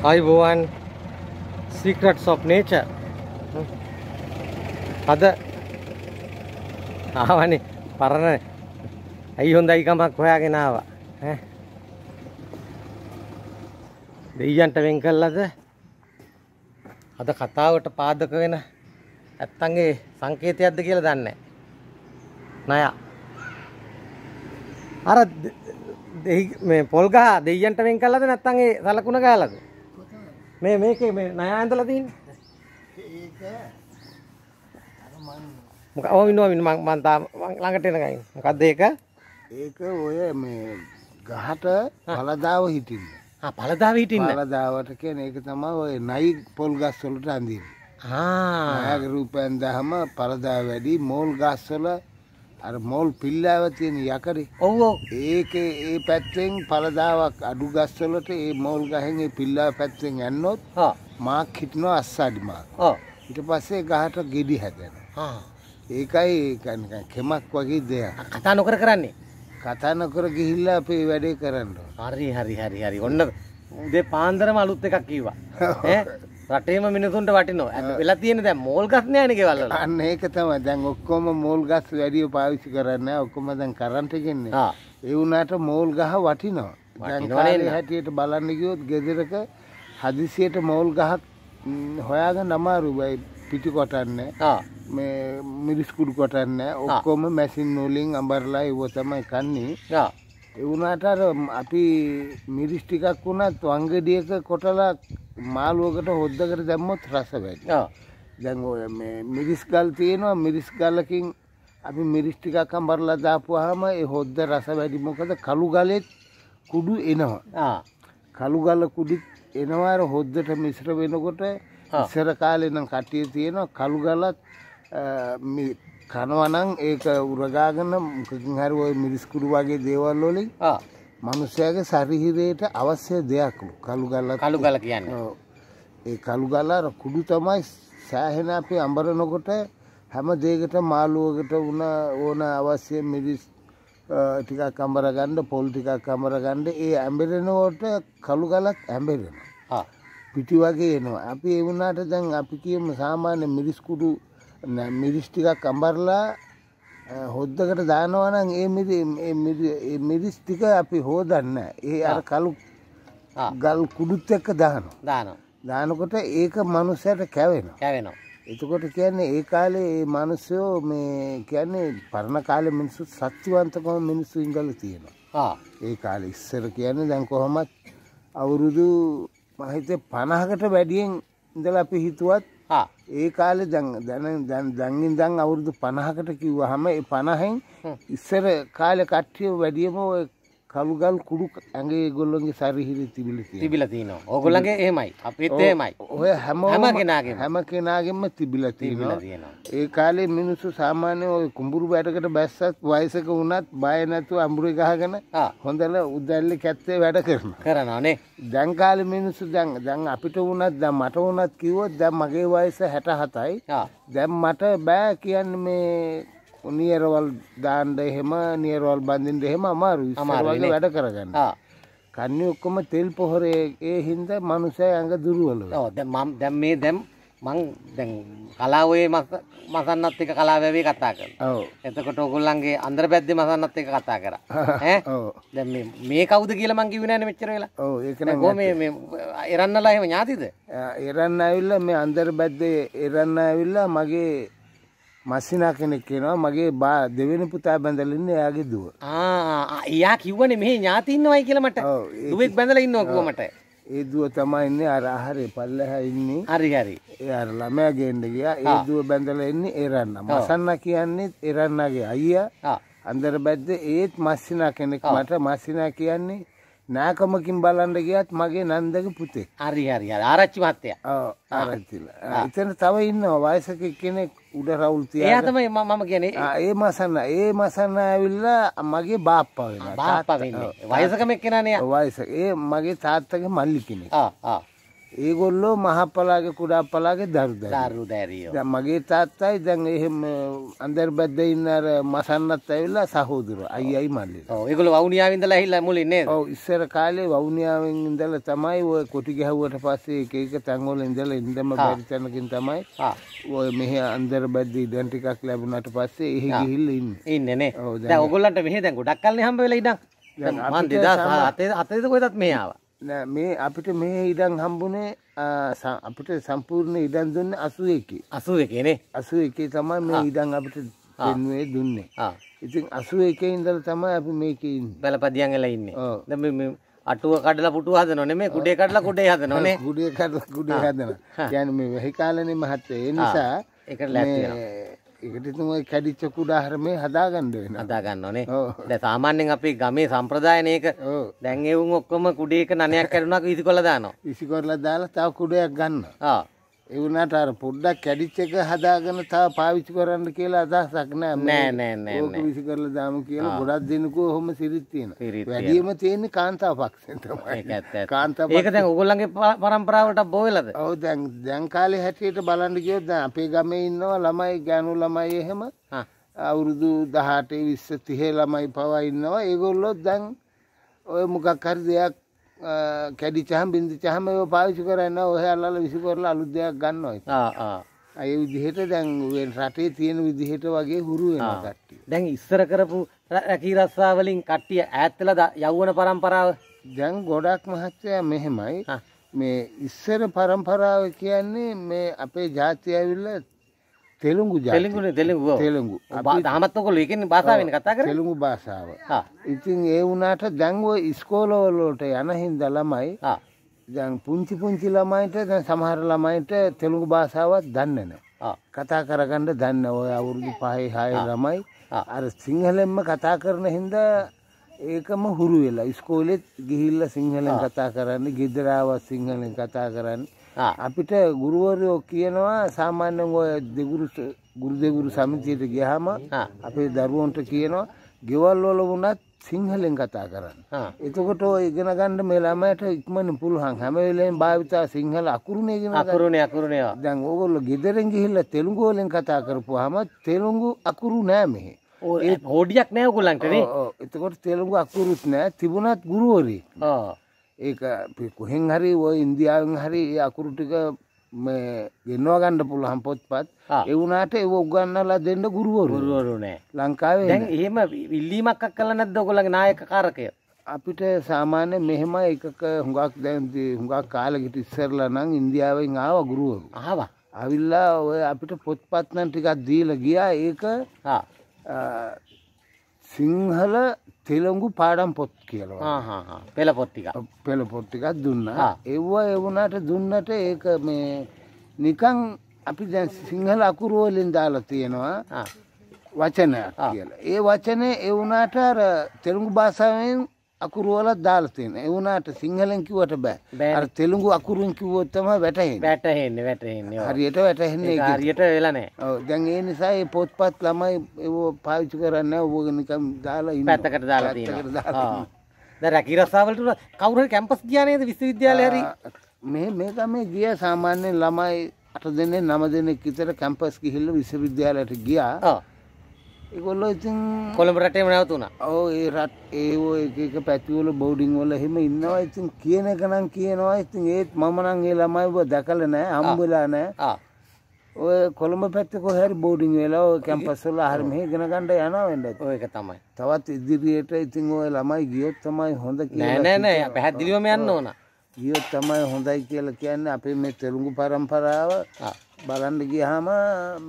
අයිබෝවන් secret සොප් nature අද ආවනි පරණ ඇයි හොඳයිකමක් හොයාගෙනාව දෙයියන්ට වෙන් කල්ලද අද කතාවට පාදක වෙන ඇත්තන්ගේ සංකේතයක්ද කියලා දන්න නය අර පොල්ගහ දෙයියන්ට වෙන් කල්ලද නැත්තන්ගේ සලකුණ ගාලද මේ මේකේ මේ ණය ඇඳලා තියෙන්නේ ඒක අර මන් මොකක් ඔය ඉන්නවා මම මන් තා ළඟට එනකන් මොකද්ද ඒක ඒක ඔය මේ ගහට පළදාව හිටින්නේ ආ පළදාව හිටින්නේ පළදාවට කියන්නේ ඒක තමයි ඔය නයි පොල් ගස් වලට අඳින්නේ ආ ආගේ රූපෙන් දහම පළදාව වැඩි මෝල් ගස් වල අර මෝල් පිල්ලාව තියෙන යකරේ ඔව් ඒක ඒ පැත්තෙන් පළදාවක් අඩු ගස්වලට ඒ මෝල් ගහෙන් ඒ පිල්ලාව පැත්තෙන් යන්නොත් මාක් හිටනවා අස්සාඩි මාක් ඊට පස්සේ ගහට ගෙඩි හැදෙනවා ඒකයි කෙමක් වගේ දෙයක් කතා නොකර කරන්නේ කතා නොකර ගිහිල්ලා අපේ වැඩේ කරන්න හරි හරි හරි හරි ඔන්න උදේ පාන්දරම අලුත් එකක් කීවා ඈ රටේම මිනිසුන්ට වටිනවා වෙලා තියෙන දැ මෝල් ගස්නයන ගෙවල්ල අන්න ඒක තම දැන් ඔක්කොම මෝල් ගස් වැඩිය පාවිසි කරන්න ඔක්කොම දැන් කරන්ටගෙන්න එවුනාට මෝල් ගහ වටිනවා හැටියට බලන්නගියොත් ගෙදරක හදිසියට මෝල් ගහක් හොයාග නමාරුබයි පිටි කොටන්න මේ මිරිස්කුඩු කොටන්න ඔක්කොම මැසින් නූලින් අඹරලා ඉව තමයි කන්නේ ඒ වුණාට අර අපි මිරිස් ටිකක් වුණත් වංගෙඩියක කොටලා මාළුවකට හොද්දකට දැම්මොත් රස වැඩි. ආ. දැන් ඔය මේ මිරිස් ගල් තියෙනවා මිරිස් ගලකින් අපි මිරිස් ටිකක් අඹරලා දාපුවාම ඒ හොද්ද රස වැඩි. මොකද කළු ගලෙත් කුඩු එනවා. ආ. කළු ගල කුඩිත් එනවා අර හොද්දට මිශ්‍ර වෙනකොට ඉස්සර කාලේ නම් කටියේ තියෙනවා කළු ගලත් කනවනම් ඒක උරගාගන්න මොකකින් හරි ඔය මිරිස්කුරු වගේ දේවල් වලින් මනුස්සයාගේ ශරීරයට අවශ්‍ය දෙයක්ලු කළු ගල්ල කළු ගල කියන්නේ ඒ කළු ගල අර කුඩු තමයි සෑහෙන අපි අඹරනකොට හැම දෙයකට මාළුවකට වුණ ඕන අවශ්‍ය මිරිස් ටිකක් අඹර ගන්න පොල් ටිකක් අඹර ගන්න ඒ ඇඹරෙනකොට කළු ගලක් ඇඹරෙනවා පිටි වගේ එනවා අපි ඒ වුණාට දැන් අපි කියමු සාමාන්‍ය මිරිස්කුඩු මිරිස් ටිකක් අඹරලා හොද්දකට දානවා නම් ඒ මිරි මිරිස් ටික අපි හෝදන්න ඒ අර කලු ගල් කුඩුත් එක්ක දානවා දානවා දානකොට ඒක මනුස්සයට කැවෙනවා කැවෙනවා එතකොට කියන්නේ ඒ කාලේ ඒ මිනිස්සෝ මේ කියන්නේ පරණ කාලේ මිනිස්සු සත්‍යවන්තකම මිනිස්සු ඉංගල තියෙනවා ඒ කාලේ ඉස්සර කියන්නේ දැන් කොහොමත් අවුරුදු මහිතේ 50කට වැඩියෙන් ඉඳලා අපි හිතුවත් ඒ කාලේ දැන් දැන් දැන් ඉඳන් අවුරුදු 50කට කිව්වහම ඒ 50න් ඉස්සර කාලේ කට්ටිය වැඩියම කළුගල් කුඩු ඇගේ ගොල්ලොන්ගේ සරිහිරි තිබිලි තිබිල තින ඕගොලගේ ඒමයි අපිත් ඒමයි ඔය හැම හැම කෙනගේ හැම කෙනගෙම තිබිල තිබිල ඒ කාලේ මිනිස්සු සාමාන්‍ය ඔය කුඹුරු වැටකට බැස්සත් වයසක වුණත් බය නැතුව අඹුරේ ගහගෙන හොඳල උදැල්ල කැත්තේ වැඩ කරන කරනනේ දැන් කාලේ මිනිස්සු දැන් දැන් අපිට වුණත් දැන් මට වුණත් කිව්වොත් දැන් මගේ වයස 67යි දැන් මට බෑ කියන්නේ මේ නියරවල් දාන්ඩ එහෙම නියරවල් බන්ධින්ට එහෙම අමාරුයි අමාරුවගේ වැඩ කරගන්න කන්න ඔක්කොම තෙල් පොහොරේ හින්ද මනුසය ඇඟ දුරුවල දැම් දැම් මේ දැම් මං දැන් කලාවේ මසන්නත් එක කලාවැවේ කතා කර එතකොට ඔගොල්ලන්ගේ අන්දර පැද්දි මසන්නත් එක කතා කර දැ මේ කවුද කියල මංකි වනන මෙච්චරලා එරන්නලා එම ඥාතිද එරන්න ඇවිල්ල මේ අන්දර බැද්දේ එරන්න ඇවිල්ලා මගේ මස්සිනා කෙනෙක් කියනවා මගේ බා දෙවෙනි පුතා බැඳලන්න එයාගේ දුව එයා කිව්වන මෙහ ඥාතින්නවයි කියලමට දුවෙක් බැඳල ඉන්න ඔකුවමට ඒ දුව තමා ඉන්න අරහරි පල්ලහ ඉන්නේ හරිහරි එයාර ළමයා ගෙන්ඩ ගියා ඒ දුව බැඳල එන්නේ එරන්න මසන්න කියන්නේත් එරන්නගේ අයියා අන්දර බැද්ද ඒත් මස්සිනා කෙනෙක් මට මස්සිනා කියන්නේ නෑකමකින් බලන්න ගියත් මගේ නන්දක පුතේ හරි හරි ආරච්චි මත්තය ආරච්චිල එතන තව ඉන්න වයසක කෙනෙක් උඩ රවුල් තියා එයා තමයි මම කියන්නේ ඒ මසන්න ඒ මසන්න ඇවිල්ලා මගේ බාප්පා වෙනවා තාත්තා වෙන්නේ වයසකම එක්කෙනානේ වයස ඒ මගේ තාත්තගේ මල්ලි කෙනෙක් ආ ආ ඒගොල්ලෝ මහපලාගේ කුඩා පලාගේ දරු දරු දැරියෝ දැන් මගේ තාත්තයි දැන් එහෙම අnder බැද්ද ඉන්න අර මසන්නත් ඇවිල්ලා සහෝදර අයියයි මල්ලි ඔව් ඒගොල්ලෝ වවුනියාවෙන් ඉඳලා ඇහිලා මුලින් නේද ඔව් ඉස්සර කාලේ වවුනියාවෙන් ඉඳලා තමයි ඔය කොටි ගැහුවට පස්සේ එක එක තැන්වල ඉඳලා ඉඳම බැරි තැනකින් තමයි ඔය මෙහි අnder බැද්ද ඉඩම් ටිකක් ලැබුණාට පස්සේ එහි ගිහිල්ලා ඉන්නේ ඉන්නේ නේ දැන් ඔයගොල්ලන්ට මෙහෙ දැන් ගොඩක් කල්නේ හම්බ වෙලා ඉඩම් දැන් මන් 2007 අතේ කොහෙදත් මෙහාවා නෑ මේ අපිට මේ ඉඩම් හම්බුනේ අපිට සම්පූර්ණ ඉඩම් දුන්නේ 81. 81 නේ. 81 තමයි මේ ඉඩම් අපිට දෙන්නේ දුන්නේ. ආ. ඉතින් 81 ඉඳලා තමයි අපි මේකේ ඉන්නේ. බලපදියන් වෙලා ඉන්නේ. දැන් මේ අටුව කඩලා පුටුව හදනව නෙමෙයි කුඩේ කඩලා කුඩේ හදනව නේ. කුඩේ කඩලා කුඩේ හදනවා. කියන්නේ මේ වෙහි කාලනේ මහත්තයා. ඒ නිසා ඒකට ලෑස්ති වෙනවා. ඒකට තමයි කැඩිච්ච කුඩාහරමේ හදාගන්න වෙන හදාගන්න ඕනේ දැන් සාමාන්‍යයෙන් අපි ගමේ සම්ප්‍රදායනයක දැන් එවුන් ඔක්කොම කුඩේක නනයක් කරුණාක විසි කරලා දානවා විසි කරලා දාලා තව කුඩයක් ගන්න ආ ඒ වුණාට අර පොඩ්ඩක් කැඩිච්ච එක හදාගෙන තව පාවිච්චි කරන්න කියලා අදහසක් නෑ නෑ නෑ නෑ ඕක විසි කරලා දාමු කියලා ගොඩක් දෙනකෝ ඔහොම සිරිත් තියෙනවා වැඩියම තියෙන්නේ කාන්තා පක්ෂෙන් තමයි කාන්තා ඒක දැන් ඔයගොල්ලන්ගේ પરම්පරාවට බෝ වෙලාද ඔව් දැන් දැන් කාලේ හැටියට බලන්න ගියොත් දැන් අපේ ගමේ ඉන්නවා ළමයි ගෑනු ළමයි එහෙම අවුරුදු 18 20 30 ළමයි පවා ඉන්නවා ඒගොල්ලෝ දැන් ඔය මොකක් හරි දෙයක් කැඩිච්චහම බින්දිච්චහම ඒව පාවිච්චි කරන්න ඔයාලා විසි කරලා අලුත් දෙයක් ගන්නවා අය විදිහට දැන් රටේ තියෙන විදිහට වගේ හුරු කට්ටිය දැන් ඉස්සර කරපු රැකී රස්සාවලින් කට්ටිය ඈත්තල යව්වන පරම්පරාව දැන් ගොඩක් මහත්තයා මෙහෙමයි මේ ඉස්සර පරම්පරාව කියන්නේ මේ අපේ ජාතියවිල්ල තෙළුගු ජලගුන තෙළුගු තෙළුගු හමත්තකොල එකෙන් බාසාාවෙන කතා කර තෙළුගු බාසාාව ඉතින් ඒ වුනාට දැංගුව ඉස්කෝලෝලෝට යනහින් දළමයි දැන් පුංචි පුංචි ළමයිට දැන් සමහර ළමයිට තෙළුගු භාසාාවත් දන්නන කතා කරගන්න දන්න ඔය අවුරුදු පහහි හාය ළමයි අර සිංහලෙන්ම කතා කරන හින්ද ඒකම හුරු වෙලා ඉස්කෝලෙත් ගිහිල්ල සිංහලෙන් කතා කරන්න ගෙදරාවත් සිංහලෙන් කතා කරන්න අපිට ගුරුවරයෝ කියනවා සාමාන්‍යයෙන් ඔය දෙගුරු ගුරු දෙගුරු සමිතියට ගියාම අපේ දරුවන්ට කියනවා ගෙවල් වල වුණත් සිංහලෙන් කතා කරන්න. එතකොට ඔය ඉගෙන ගන්න මේ ළමයට ඉක්මනින් පුළුවන්. හැම වෙලෙම භාවිතා සිංහල අකුරුනේ ඉගෙන ගන්න. අකුරුනේ අකුරුනේ. දැන් ඕගොල්ලෝ ගෙදරින් ගිහිල්ලා තෙලුගු වලින් කතා කරපුවාම තෙලුගු අකුරු නෑ මෙහි. ඒ හොඩියක් නෑ ඕගොල්ලන්ට නේ. එතකොට තෙලුගු අකුරුත් නෑ. තිබුණත් ගුරුවරයෙක්. ආ. ඒක කොහෙන් හරි ඔය ඉන්දියාවෙන් හරි ඒ අකුරු ටික මේ ගෙන්වා ගන්න පුළුවන් පොත්පත් ඒ වුණාට ඒව උගන්වලා දෙන්න ගුරුවරු ගුරුවරු නෑ ලංකාවේ දැන් එහෙම ඉල්ලීමක් කළා නැද්ද ඔයගොල්ලන්ගේ නායකකාරකය අපිට සාමාන්‍ය මෙහෙම එකක හුඟක් දැන් හුඟක් කාලෙකට ඉස්සෙල්ලා නම් ඉන්දියාවෙන් ආව ගුරුවරු ආවා ආවිල්ලා ඔය අපිට පොත්පත් නම් ටිකක් දීලා ගියා ඒක සිංහල තෙළඟු පාඩම් පොත් කියලවා පෙළ පොට්ටික පෙළ පොට්ටිකක් දුන්න එව්වා එවුණට දුන්නට ඒක මේ නිකං අපි දැ සිංහල අකුරුවලින් දාලා තියෙනවා වචනයක් කියලා ඒ වචනය එවුනාට අර තෙළඟු භාසාාවෙන් අකුරුවලත් දාලා තියෙනවා. ඒ වුණාට සිංහලෙන් කිව්වට බෑ. අර තෙලුගු අකුරුන් කිව්වොත් තමයි වැටහෙන්නේ. වැටහෙන්නේ වැටහෙන්නේ. හරියට වැටහෙන්නේ ඒක. හරියට වෙලා නැහැ. ඔව්. දැන් ඒ නිසා මේ පොත්පත් ළමයි ඒව පාවිච්චි කරන්නේ නැහැ. ඕක නිකන් දාලා ඉන්නවා. පැත්තකට දාලා තියෙනවා. දැන් රැකී රස්සාවලට කවුරු හරි කැම්පස් ගියා නේද විශ්වවිද්‍යාලේ හරි? මේ මේක මේ ගිය සාමාන්‍ය ළමයි අට දෙනෙක් නම දෙනෙක් විතර කැම්පස් ගිහිල්ලා විශ්වවිද්‍යාලයට ගියා. ඔව්. ඒගොල්ල ඉතින් කොළඹ රටේ නැවතුණ ඕ ඒ රත් ඒෝ එක පැතිවල බෝඩිං වල හෙම ඉන්නවා ඉතින් කියන එක නම් කියනවා ඉතින් ඒත් මමනන්ගේ ළමයිව දැකල නෑ අම්බලා නෑ ඔය කොළඹ පැත්තක හැරි බෝඩිං වෙලා ඔය කැම්පස්වල හරිම ගෙන ගන්න යනවෙන්න ඔය එක තමයි තවත් ඉදිරියට ඉතින් ඔය ළමයි ගියොත් තමයි හොඳ නෑ නෑ නෑ පැහැදිලිවම යන්න ඕන ගියොත් තමයි හොඳයි කියලා කියන්නේ අපේ මේ තෙලුඟු පරම්පරාව බලන්න ගියහම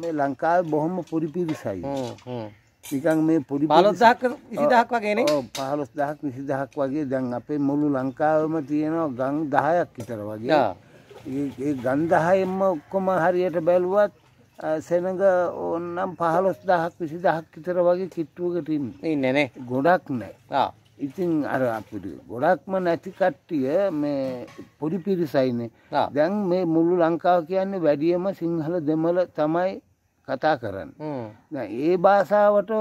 මේ ලංකාව බොහොම පුරි පිරිසයි නිකන් මේ පුරි පලොත්දහක් ඉසිදහක් වගේන පහලොස් දහක් විසිදහක් වගේ දැන් අපේ මුළු ලංකාවම තියෙනවා ගං දහයක් විතර වගේ ඒ ගන්දහයෙන්ම ඔක්කොම හරියට බැලුවත් සෙනඟ ඕන්නම් පහලොස් දහක් විසි දහක් විතර වගේ කිට්ටුවකටින් නැනේ ගොඩක් නෑ ඉතින් අර අපිට ගොඩක්ම නැති කට්ටිය මේ පොඩි පිරිසයිනේ දැන් මේ මුළු ලංකාව කියන්නේ වැඩියම සිංහල දෙමළ තමයි කතා කරන්න ඒ භාෂාවට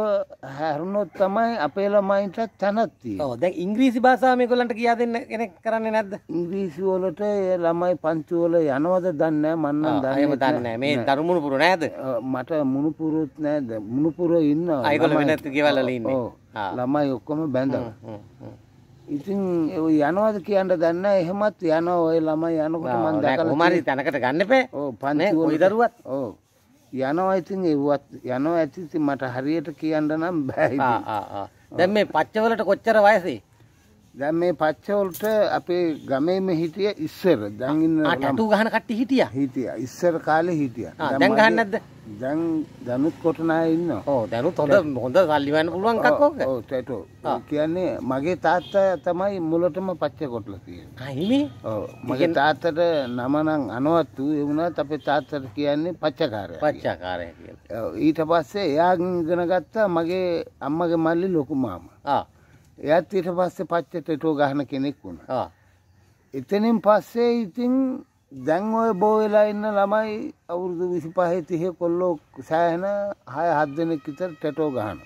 හැරුණොත් තමයි අපේ ළමයින්ටත් තැනත්ති දැ ඉංග්‍රීසි භාසාමය කොලට කියා දෙන්න කෙනෙක් කරන්න නැද ඉංග්‍රීසි වලට ඒ ළමයි පංචුවල යනවද දන්න මන්න දහම දන්න මේ දරුමුණපුර නෑද මට මුණපුරුත් නෑද මුණපුර ඉන්න අයකොල නැත් ගෙවලලන්න ළමයි ඔක්කොම බැඳව ඉතින් යනවද කියන්න දන්න එහෙමත් යන ඔය ළමයි යනකොට මන්ද මරි තැනකට ගන්නපේ පන දරුවත් ඕ යනවා ඉතින් එව්වත් යනවා ඇති මට හරියට කියන්න නම් බෑ දැන් මේ පච්චවලට කොච්චර වයසේ දැන් මේ පච්චවලට අපේ ගමේම හිටිය ඉස්සර දැන් ඉන්න ටැටු ගහන කට්ටිය හිටියා හිටියා ඉස්සර කාලේ හිටියා දැන් ගහන්නේ නැද්ද දැන් දනුත් කොටනා ඉන්නවා ඔව් දනුත් හොඳ හොඳ සල්ලි වෙන්න පුළුවන් එකක් ඕක ඔව් ටැටු කියන්නේ මගේ තාත්තා තමයි මුලටම පච්ච කොටලා තියෙන්නේ ආ හිමි ඔව් මගේ තාත්තට නම නම් අනවත්තු ඒ වුණත් අපේ තාත්තට කියන්නේ පච්චකාරය පච්චකාරය කියලා ඊට පස්සේ එයාගෙන් ඉගෙන ගත්තා මගේ අම්මගේ මල්ලි ලොකු මාමා ආ එයත් ඊට පස්සේ පච්චට ටෝ ගහන කෙනෙක් වුණා එතනින් පස්සේ ඉතිං දැන් ඔය බෝවෙලා ඉන්න ළමයි අවුරුදු විසි පහේ තිය කොල්ලෝ සෑහන හය හදදනෙක් විතර ටැටෝ ගහන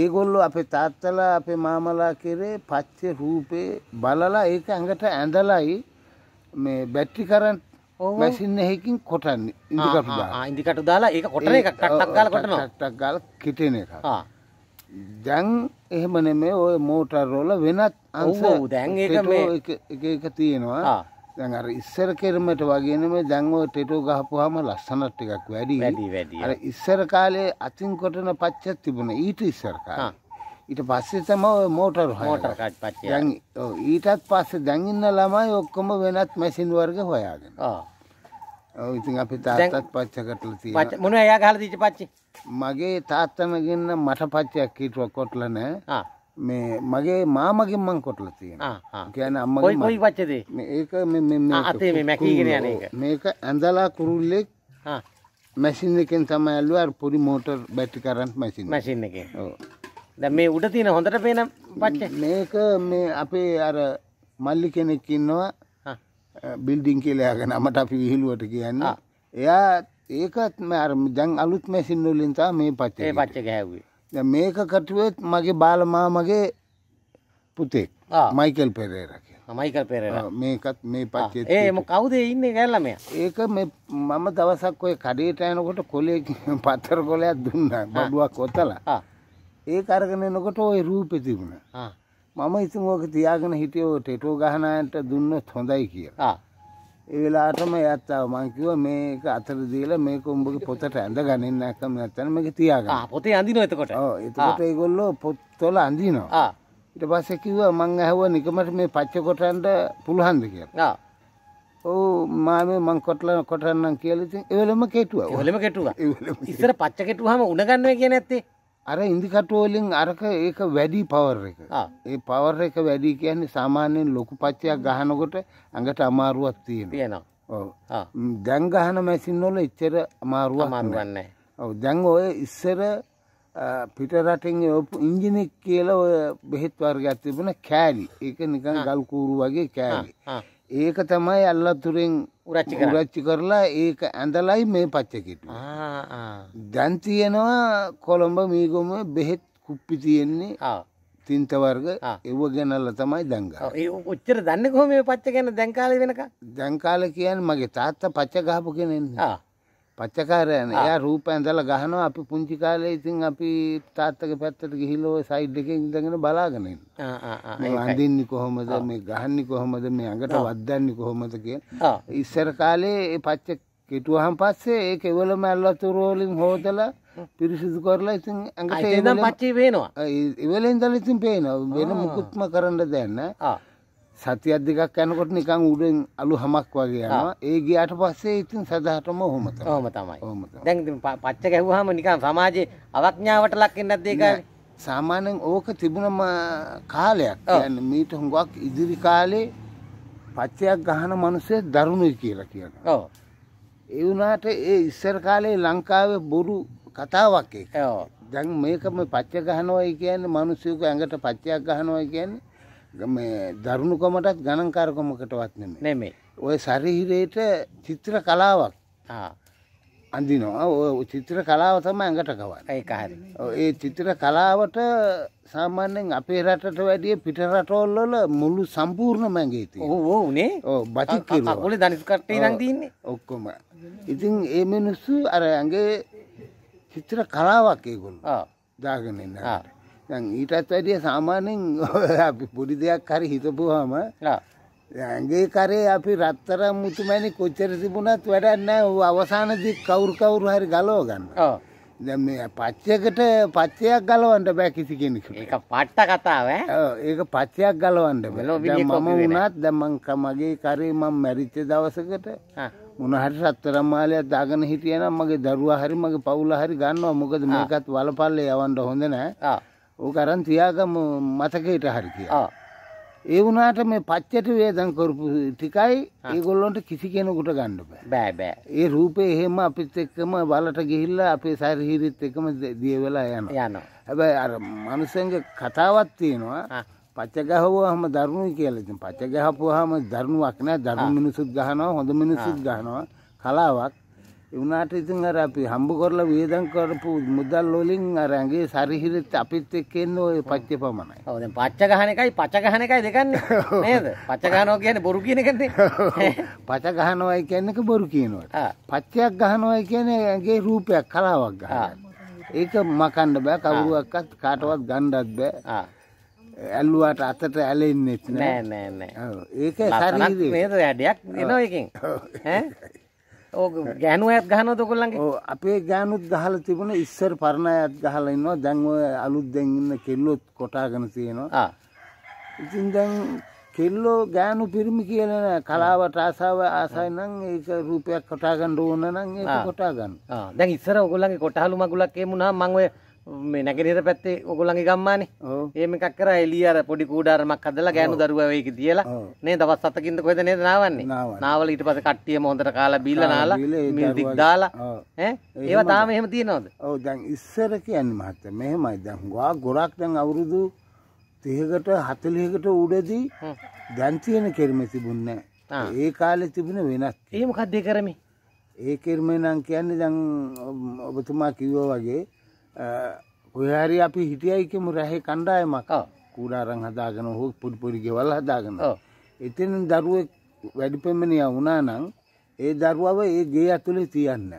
ඒගොල්ලු අපේ තාත්තලා අපේ මාමලා කෙරේ පච්ච රූපේ බලලා ඒක ඇඟට ඇඳලයි මේ බැට්ටි කරන්ට මැසින්න හැකින් කොටන්න ඉදිකට දාලා ඒ කොට එකක් කටක් ගල කොටන ටක් ගල කිටන එක දැන් එහෙම නෙමේ ඔය මෝටර්රෝල වෙනත් අංශ දැන් ඒක මේ එක එක තියෙනවා දැන් අර ඉස්සර කෙරමට වගේ නෙමේ දැන් ඔය ටෙටෝ ගහපුවාම ලස්සනට ටිකක් වැඩි වැඩි වැඩි අර ඉස්සර කාලේ අතින් කොටන පච්චක් තිබුණා ඊට ඉස්සර කාලේ ඊට පස්සේ තමයි ඔය මෝටර් මෝටර් කට් පච්චය දැන් ඊටත් පස්සේ දැන් ඉන්න ළමයි ඔක්කොම වෙනත් මැෂින් වර්ග හොයාගෙන ආ ඔව් ඉතින් අපි තාත්තත් පච්චකටල තියෙනවා. පච්ච මොනවා එයා ගහලා දීච්ච පච්චි? මගේ තාත්තම ගින්න මට පච්චයක් කීටුවක් කොටල නෑ. මේ මගේ මාමගෙන් මං කොටලා තියෙනවා. ආ කියන්නේ අම්මගෙන් මම. කොයි පච්චද? මේක මේ මේ මේ අතේ මේ මැකීගෙන යන එක. මේක ඇඳලා කුරුල්ලෙක් ආ මැෂින් එකෙන් තමයි ඇල්ලුවා අර පොඩි motor battery current machine. Machine එකේ. ඔව්. දැන් මේ උඩ තියෙන හොඳට පේන පච්ච. මේක මේ අපේ අර මල්ලි කෙනෙක් ඉන්නවා බිල්ඩිං කියලා යගෙන නමට අපි විහිළුවට කියන්න. එයා ඒකත් අර දැන් අලුත් මැසින් වලින් තමයි මේ පච්චේ. මේ පච්චේ ගෑව්වේ. දැන් මේක කටුවෙත් මගේ බාල මාමගේ පුතෙක්. මයිකල් පෙරේරා කියලා. මයිකල් පෙරේරා. මේකත් මේ පච්චේ. ඒ කවුද ඉන්නේ කියලා මෙයා? ඒක මේ මම දවසක් ඔය කඩේට යනකොට කොලේ පතර කොලයක් දුන්නා. බඩුවක් ඔතලා. ඒක අරගෙන එනකොට ওই රූපේ තිබුණා. මම ඉතින් ඕක තියාගෙන හිටියෝ ටෙටෝ ගහන අයට දුන්නොත් හොඳයි කියලා. ඒ වෙලාවටම එයාත් ආව මං කිව්වා මේක අතර දීලා මේක උඹගේ පොතට ඇඳ ගන්නේ නැත්නම් නැත්නම් මේක තියාගන්න. ආ පොතේ අඳිනවා එතකොට. ඔව් එතකොට ඒගොල්ලෝ පොත්වල අඳිනවා. ඊට පස්සේ කිව්වා මං ඇහුවා නිකමට මේ පච්ච කොටන්න පුළුවන්ද කියලා. ඔව් මාමේ මං කොටලා කොටන්නම් කියලා ඉතින් ඒ වෙලෙම කෙටුවා. ඒ වෙලෙම කෙටුවා. ඉස්සර පච්ච කෙටුවාම උණ ගන්නවා කියන්නේ නැත්තේ. අර ඉදිකටුවලින් අරක ඒක වැඩි පවර් එක ඒ පවර් එක වැඩි කියන්නේ සාමාන්‍යයෙන් ලොකු පච්චයක් ගහනකොට ඇඟට අමාරුවක් තියෙන තියෙනවා දැන් ගහන මැසින්නොල එච්චර අමාරුව අමාරුවන්න ඔව දැන් ඔය ඉස්සර පිටරටින් ඉංජිනෙක් කියලා ඔය බෙහෙත් වර්ගයක් තිබුණ කෑලි ඒක නිකන් ගල් කූරු වගේ කෑලි ඒක තමයි අල්ලතුරෙන් උරච්චි කරලා ඒක ඇඳලයි මේ පච්චකිට දැන් තියෙනවා කොළඹ මීගොම බෙහෙත් කුප්පි තියෙන්නේ තින්තවර්ග එව ගැනල්ල තමයි දැංග ඔච්චර දන්න කොහොම පච්ච ගැන දැංකාල වෙනක දැංකාල කියන්න මගේ තාත්ත පච්ච ගහපු කෙනෙන්න පච්චකාරයන එයා රූප ඇඳලා ගහනවා අපි පුංචි කාලේ ඉතින් අපි තාත්තගේ පැත්තට ගිහිල්ලා ওই සයිඩ් එකේ ඉඳගෙන බලාගෙන ඉන්න. වඳින්නේ කොහොමද මේ ගහන්නේ කොහොමද මේ අඟට වද්දන්නේ කොහොමද කියලා. ඉස්සර කාලේ ඒ පච්ච කෙටුවහන් පස්සේ ඒ කෙවලම ඇල්ලතුරු වලින් හොදලා පිරිසිදු කරලා ඉතින් ඇඟට ඒ පච්චේ පේනවා. ඉවලෙන් ඉඳලා ඉතින් පේනවා. වෙන මුකුත්ම කරන්න දෙන්නේ නැහැ. සතියක් දෙකක් යනකොට නිකන් උඩෙන් අලු හමක් වගේ යනවා. ඒ ගියාට පස්සේ ඉතින් සදාටම ඔහොම තමයි. ඔහොම තමයි. ඔහොම තමයි. දැන් ඉතින් පච්ච ගැහුවාම නිකන් සමාජයේ අවඥාවට ලක් වෙන්නේ නැද්ද ඒක? සාමාන්‍යයෙන් ඕක තිබුණම කාලයක්. කියන්නේ මීට හුඟක් ඉදිරි කාලේ පච්චයක් ගහන මිනිස්සේ දරුණුයි කියලා කියනවා. ඔව්. ඒ වුණාට ඒ ඉස්සර කාලේ ලංකාවේ බොරු කතාවක් ඒක. ඔව්. දැන් මේක මේ පච්ච ගහනවායි කියන්නේ මිනිස්සුක ඇඟට පච්චයක් ගහනවායි කියන්නේ මේ දරුණුකමටත් ගණන්කාරකමකටවත් නෙමෙයි. නෙමෙයි. ඔය ශරීරයේට චිත්‍ර කලාවක්. ආ. අඳිනවා. ඔය චිත්‍ර කලාව තමයි ඇඟට ගවන්නේ. ඒක හරි. ඒ චිත්‍ර කලාවට සාමාන්‍යයෙන් අපේ රටට වැඩිය පිට රටවල් වල මුළු සම්පූර්ණම ඇඟේ තියෙනවා. ඔව් ඔව් නේ. ඔව් බතික් කිරුවා. කකුලේ දණිස් කට්ටේ ඉඳන් තින්නේ. ඔක්කොම. ඉතින් මේ මිනිස්සු අර ඇඟේ චිත්‍ර කලාවක් ඒගොල්ලෝ. ආ. දාගෙන ඉන්නවා. ආ. දැන් ඊටත් වැඩිය සාමාන්‍යයෙන් අපි පොඩි දෙයක් හරි හිතපුවාම ඇගේ කරේ අපි රත්තරම් මුතුමැණි කොච්චර තිබුණත් වැඩක් නැහැ. අවසානදී කවුරු කවුරු හරි ගලව ගන්න. ඔව්. දැන් මේ පච්චයකට පච්චයක් ගලවන්න බෑ කිසි කෙනෙකුට. ඒක පට්ට කතාව ඈ. ඔව් ඒක පච්චයක් ගලවන්න බෑ. දැන් මම වුණත් දැන් මං මගේ කරේ මං මැරිච්ච දවසකට මොන හරි රත්තරන් මාලයක් දාගෙන හිටියනම් මගේ දරුවා හරි මගේ පවුල හරි ගන්නවා. මොකද මේකත් වලපල්ලේ යවන්න හොඳ නැහැ. ඕක අරන් තියාගම මතකයට හරි කියලා. ඒ වුණාට මේ පච්චට වේදන් කරපු ටිකයි ඒගොල්ලොන්ට කිසි කෙනෙකුට ගන්න බෑ. බෑ බෑ. ඒ රූපේ එහෙම අපිත් එක්කම වලට ගිහිල්ලා අපේ ශරීරෙත් එක්කම දිය වෙලා යනවා. යනවා. හැබැයි අර මනුස්සයන්ගේ කතාවක් තියෙනවා. පච්ච ගහුවාම දරුණුයි කියලා ඉතින් පච්ච ගහපුවාම දරුණුවක් නෑ. දරුණු මිනිසුත් ගහනවා, හොඳ මිනිසුත් ගහනවා. කලාවක්. ඒ වුණාට ඉතින් අර අපි හම්බ කරලා වියදම් කරපු මුදල් වලින් අර ඇඟේ ශරීරෙත් අපිත් එක්ක එන්න ඔය පච්චය පමණයි. ඔව් දැන් පච්ච ගහන එකයි පච ගහන එකයි දෙකන්නේ නේද? පච ගහනවා කියන්නේ බොරු කියන එකනේ. පච ගහනවායි කියන්නේ බොරු කියනවට. පච්චයක් ගහනවායි කියන්නේ ඇඟේ රූපයක් කලාවක් ගහනවා. ඒක මකන්න බෑ කවුරුවක්වත් කාටවත් ගන්නවත් බෑ. ඇල්ලුවට අතට ඇලෙන්නෙත් නෑ නෑ නෑ. ඒක ශරීරේ. නේද? ඇඩයක් එනවා එකෙන්. ඈ ඕක ගෑනුවත් ගහන තොකොල්ලගේ අපේ ගෑනුත් ගහල තිබුණ ඉස්සර පරණයත් ගහලන්නවා දැන්ව අලුත් දැන්ඉන්න කෙල්ලොත් කොටාගන තියෙනවා ඉතින් දැන් කෙල්ලෝ ගෑනු පිරිමි කියන කලාවට ආසාාව ආසයිනං ඒක රූපයක් කොටාගන්න ඕන නං කොටාගන්න දැන් ඉස්සර ඔගොල්ලගේ කොටහලු මගුලක් එමුණා මංව මේ නැගෙනහිර පැත්තේ ඔගොල්ලන්ගේ ගම්මානේ. එහෙම එකක් කරා එළිය අර පොඩි කූඩාරමක් හදලා ගෑනු දරුවා වේකි තියලා නේ දවස් හතකින්ද කොහෙද නේද නාවන්නේ. නාවල ඊට පස්සේ කට්ටියම හොඳට කාලා බීලා නාලා මිල්දික් දාලා ඈ ඒවා තාම එහෙම තියෙනවද? ඔව් දැන් ඉස්සර කියන්නේ මහත්තයා මෙහෙමයි දැන් ගා ගොරක් දැන් අවුරුදු 30කට 40කට උඩදී දැන් තියෙන කෙරිම තිබුණේ නැහැ. ඒ කාලේ තිබුණ වෙනස්. ඒ මොකක්ද ඒ කරමේ? ඒ කෙරිම නම් කියන්නේ දැන් ඔබතුමා කිව්වා වගේ කොහරි අපි හිටියයිකෙම රැහේ කණ්ඩායමක් කූඩාරං හදාගෙන හෝ පුඩිපොඩි ගෙවල් හදාගෙන එතින් දරුවෙක් වැඩිපෙමණිය වුණා නම් ඒ දරුවව ඒ ගේ ඇතුළේ තියන්න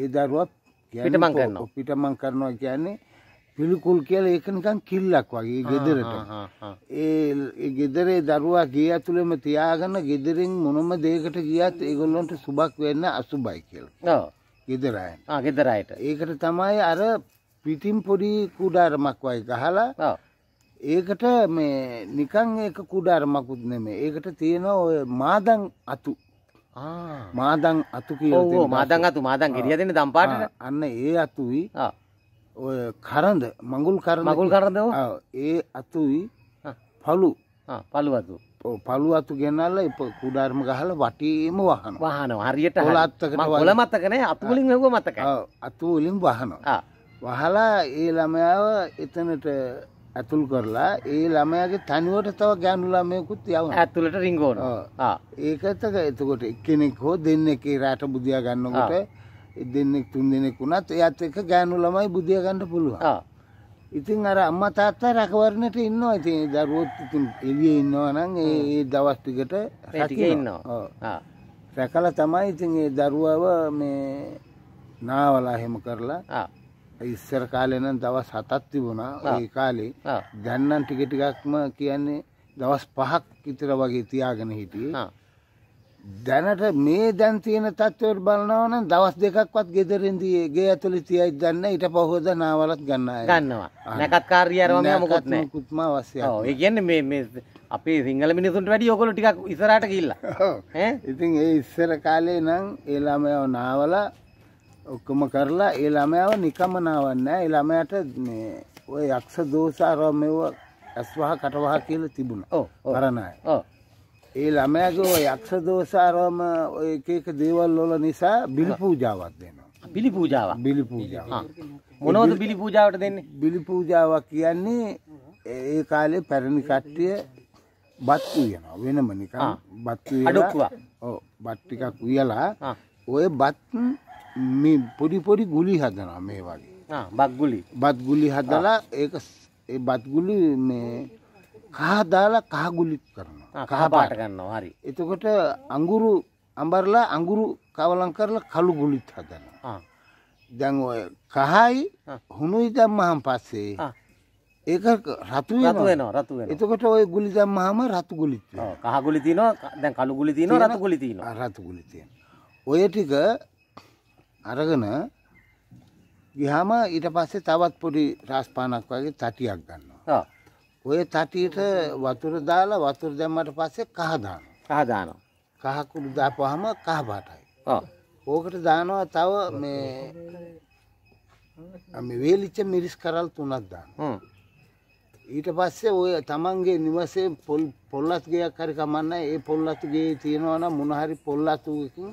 ඒ දරුවත් පිටමං කරනවා පිටමං කරනවා කියන්නේ පිළිකුල් කියලා ඒක නිකන් කිල්ලක් වගේ ගෙදරට ඒ ගෙදරේ දරුවා ගේ ඇතුළෙම තියාගෙන ගෙදරින් මොනම දෙයකට ගියත් ඒගොල්ලන්ට සුබක් වෙන්න අසුබයි කියලා ගෙදර අයට ඒකට තමයි අර පිටින් පොඩි කුඩාරමක් වයි ගහලා ඒකට මේ නිකං ඒක කුඩාරමකුත් නෙමේ ඒකට තියෙනවා ඔය මාදන් අතු මාදන් අතු කිය මාදන් අතු මාදන් ගෙරිය දෙන දම්පාට අන්න ඒ අතුයි ඔය කරඳ මඟුල් කරන මගුල් කරද ඒ අතුයි පලු පලු අතු පලු අතු ගෙනල්ල ඉප කුඩාර්ම ගහල වටීම වහන වහන හරියට හොලත්තක හොල මතකන අතුලින් හව මතක අතුලින් වහනවා වහලා ඒ ළමයාව එතනට ඇතුල් කරලා ඒ ළමයාගේ තනිවට තව ගෑනු ළමයකුත් යව ඇතුළට රිංගෝන ඒකතක එතකොට එක්කෙනෙක් හෝ දෙන්න එකේ රෑට බුදියා ගන්නකොට දෙන්නෙක් තුන් දෙනෙක් වුණත් එයත් එක ගෑනු ළමයි බුදිය ගන්න පුළුවන් ඉතින් අර අම්මා තාත්තා රැකවරණයට ඉන්නවා ඉතින් දරුවොත් ඉතින් එළියේ ඉන්නවා නම් ඒ දවස් ටිකට රැකේ ඉන්නවා රැකලා තමයි ඉතින් ඒ දරුවව මේ නාවලා එහෙම කරලා ඉස්සර කාලේ නම් දවස් 7ක් තිබුණා ඒ කාලේ දැන් නම් ටික ටිකක්ම කියන්නේ දවස් 5ක් විතර වගේ තියාගෙන හිටියේ දැනට මේ දැන් තියෙන තත්ත්වයට බලනවා නම් දවස් දෙකක්වත් ගෙදරින් දී ගේ ඇතුලේ තියයි දන්න ඊට පහෝද නාවලත් ගන්න අය ගන්නවා නැකත් කාර්යය අරවම මොකොත් නැහැ කුත්ම අවශ්‍යයි ඔව් ඒ කියන්නේ මේ මේ අපේ සිංහල මිනිසුන්ට වැඩි ඔයගොල්ලෝ ටිකක් ඉස්සරහට ගිහිල්ලා ඈ ඉතින් ඒ ඉස්සර කාලේ නම් ඒ ළමයව නාවලා ඔක්කොම කරලා ඒ ළමයාව නිකම නාවන්නේ ඒ ළමයාට මේ ඔය යක්ෂ දෝෂ අර මෙව ඇස්වහ කටවහ කියලා තිබුණා. ඔව් කරන අය. ඔව්. ඒ ළමයාගේ ඔය යක්ෂ දෝෂ අරම ඔය එක එක දේවල් වල නිසා බිලි පූජාවක් දෙනවා. බිලි පූජාවක්. බිලි පූජාවක්. මොනවද බිලි පූජාවට දෙන්නේ? බිලි පූජාවක් කියන්නේ ඒ කාලේ පැරණි කට්ටිය බත් උයනවා වෙනම නිකන් බත් උයලා ඔව් බත් ටිකක් උයලා ඔය බත් මේ පොඩිපොඩි ගුලි හදනවා මේ වගේ බක්ගුලි බත්ගුලි හදලා ඒක බත්ගුලි මේ කහදාලා කහගුලිත් කරනවා කහපාට ගන්නවා හරි එතකොට අංගුරු අඹරලා අංගුරු කවලං කරලා කළු ගුලිත් හදනවා දැන් ඔය කහයි හුණුයි දැම්මහන් පස්සේ ඒක රතු වෙනවා රතු වෙනවා එතකොට ওই ගුලි දැම්මහම රතු ගුලිත් වෙනවා කහ ගුලි තියෙනවා දැන් කළු ගුලි තියෙනවා රතු ගුලි තියෙනවා රතු ගුලි තියෙනවා ඔය ටික අරගෙන ගිහම ඊට පස්සේ තවත් පොඩි රාස්පානක් වගේ තටියක් ගන්නවා. ඔය තටියට වතුර දාලා වතුර දැම්මට පස්සේ කහ දානවා. කහ දානවා. කහ කුඩු දාපුවාම කහ පාටයි. ඕකට දානවා තව මේ මේ වේලිච්ච මිරිස් කරල් තුනක් දානවා. ඊට පස්සේ ඔය තමන්ගේ නිවසේ පොල් පොල්ලත් ගයක් හරි කමන්න ඒ පොල්ලත් ගේ තියෙනවා නම් මොන හරි පොල්ලත් උකින්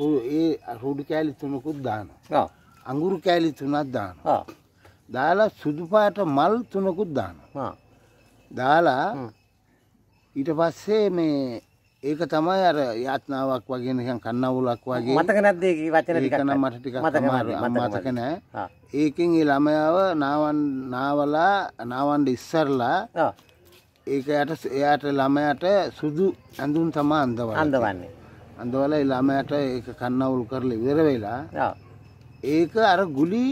ඒ රොඩු කෑලි තුනකුත් දානවා. අඟුරු කෑලි තුනක් දානවා. දාලා සුදු පාට මල් තුනකුත් දානවා. දාලා ඊට පස්සේ මේ ඒක තමයි අර යාත්නාවක් වගේ නිකන් කන්නවුලක් වගේ මතක නැද්ද ඒක වචන ටිකක් ඒක නම් මට ටිකක් මතක නැහැ ඒකෙන් ඒ ළමයාව නාවන් නාවලා නාවන් ඉස්සරලා ඒක යට එයාට ළමයාට සුදු ඇඳුම් තමයි අඳවන්නේ අඳවල ළමයට ඒක කන්නවුල් කරල ඉවර වෙලා ඒක අර ගුලි